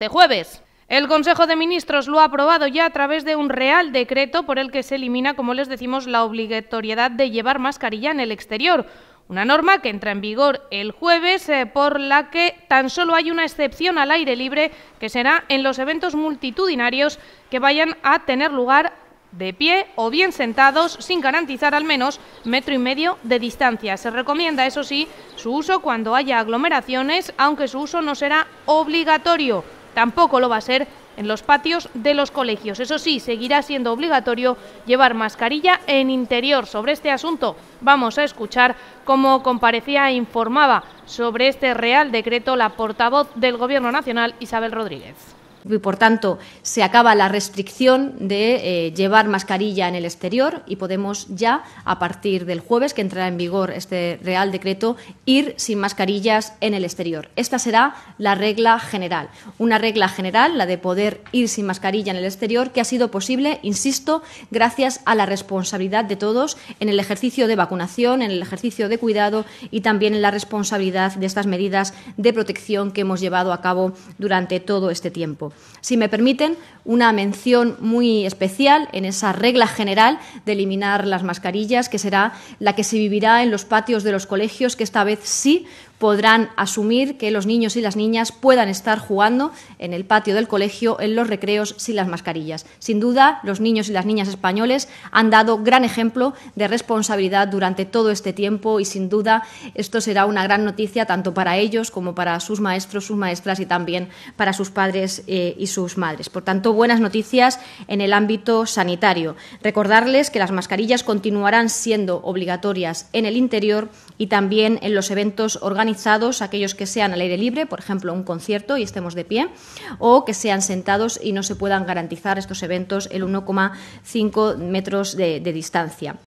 de jueves. El Consejo de Ministros lo ha aprobado ya a través de un real decreto por el que se elimina, como les decimos, la obligatoriedad de llevar mascarilla en el exterior. Una norma que entra en vigor el jueves, eh, por la que tan solo hay una excepción al aire libre, que será en los eventos multitudinarios que vayan a tener lugar de pie o bien sentados sin garantizar al menos metro y medio de distancia. Se recomienda, eso sí, su uso cuando haya aglomeraciones, aunque su uso no será obligatorio. Tampoco lo va a ser en los patios de los colegios. Eso sí, seguirá siendo obligatorio llevar mascarilla en interior. Sobre este asunto vamos a escuchar cómo comparecía e informaba sobre este Real Decreto la portavoz del Gobierno Nacional, Isabel Rodríguez por tanto se acaba la restricción de eh, llevar mascarilla en el exterior y podemos ya a partir del jueves que entrará en vigor este real decreto ir sin mascarillas en el exterior. Esta será la regla general, una regla general, la de poder ir sin mascarilla en el exterior que ha sido posible, insisto, gracias a la responsabilidad de todos en el ejercicio de vacunación, en el ejercicio de cuidado y también en la responsabilidad de estas medidas de protección que hemos llevado a cabo durante todo este tiempo. Si me permiten, una mención muy especial en esa regla general de eliminar las mascarillas, que será la que se vivirá en los patios de los colegios, que esta vez sí podrán asumir que los niños y las niñas puedan estar jugando en el patio del colegio, en los recreos, sin las mascarillas. Sin duda, los niños y las niñas españoles han dado gran ejemplo de responsabilidad durante todo este tiempo y, sin duda, esto será una gran noticia tanto para ellos como para sus maestros, sus maestras y también para sus padres eh, y sus madres. Por tanto, buenas noticias en el ámbito sanitario. Recordarles que las mascarillas continuarán siendo obligatorias en el interior y también en los eventos organizados organizados aquellos que sean al aire libre, por ejemplo, un concierto y estemos de pie, o que sean sentados y no se puedan garantizar estos eventos el 1,5 metros de, de distancia.